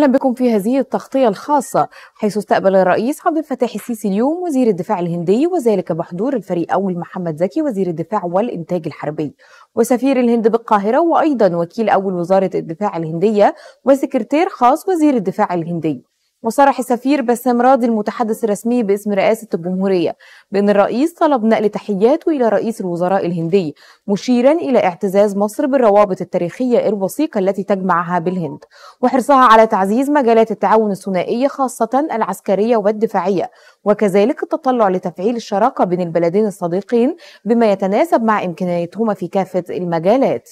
أهلا بكم في هذه التغطية الخاصة حيث استقبل الرئيس عبد الفتاح السيسي اليوم وزير الدفاع الهندي وذلك بحضور الفريق أول محمد زكي وزير الدفاع والإنتاج الحربي وسفير الهند بالقاهرة وأيضا وكيل أول وزارة الدفاع الهندية وسكرتير خاص وزير الدفاع الهندي وصرح السفير بسام راضي المتحدث الرسمي باسم رئاسة الجمهورية بأن الرئيس طلب نقل تحياته إلى رئيس الوزراء الهندي مشيرا إلى اعتزاز مصر بالروابط التاريخية الوثيقة التي تجمعها بالهند وحرصها على تعزيز مجالات التعاون الثنائية خاصة العسكرية والدفاعية وكذلك التطلع لتفعيل الشراكة بين البلدين الصديقين بما يتناسب مع إمكانياتهما في كافة المجالات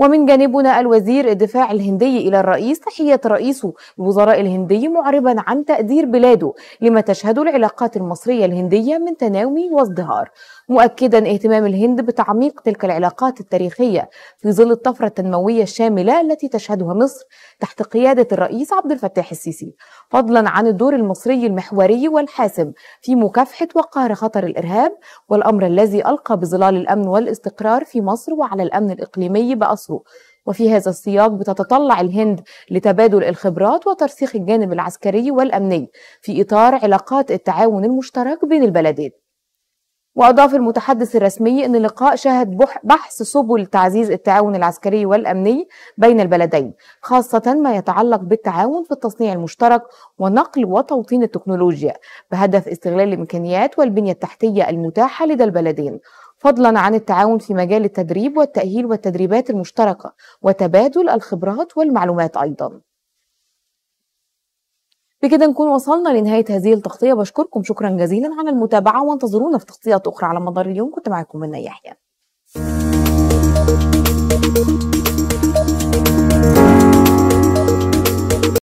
ومن جانبنا الوزير الدفاع الهندي إلى الرئيس تحية رئيس الوزراء الهندي معربا عن تقدير بلاده لما تشهد العلاقات المصرية الهندية من تنامي وازدهار مؤكدا اهتمام الهند بتعميق تلك العلاقات التاريخية في ظل الطفرة التنموية الشاملة التي تشهدها مصر تحت قيادة الرئيس عبد الفتاح السيسي فضلا عن الدور المصري المحوري والحاسم في مكافحة وقهر خطر الإرهاب والأمر الذي ألقى بظلال الأمن والاستقرار في مصر وعلى الأمن الإقليمي بأصل مصر وفي هذا السياق بتتطلع الهند لتبادل الخبرات وترسيخ الجانب العسكري والأمني في إطار علاقات التعاون المشترك بين البلدين وأضاف المتحدث الرسمي أن اللقاء شهد بحث سبل تعزيز التعاون العسكري والأمني بين البلدين خاصة ما يتعلق بالتعاون في التصنيع المشترك ونقل وتوطين التكنولوجيا بهدف استغلال الإمكانيات والبنية التحتية المتاحة لدى البلدين فضلا عن التعاون في مجال التدريب والتأهيل والتدريبات المشتركة وتبادل الخبرات والمعلومات أيضا بكده نكون وصلنا لنهاية هذه التغطية بشكركم شكرا جزيلا على المتابعة وانتظرونا في تغطيات أخرى على مدار اليوم كنت معكم من يحيى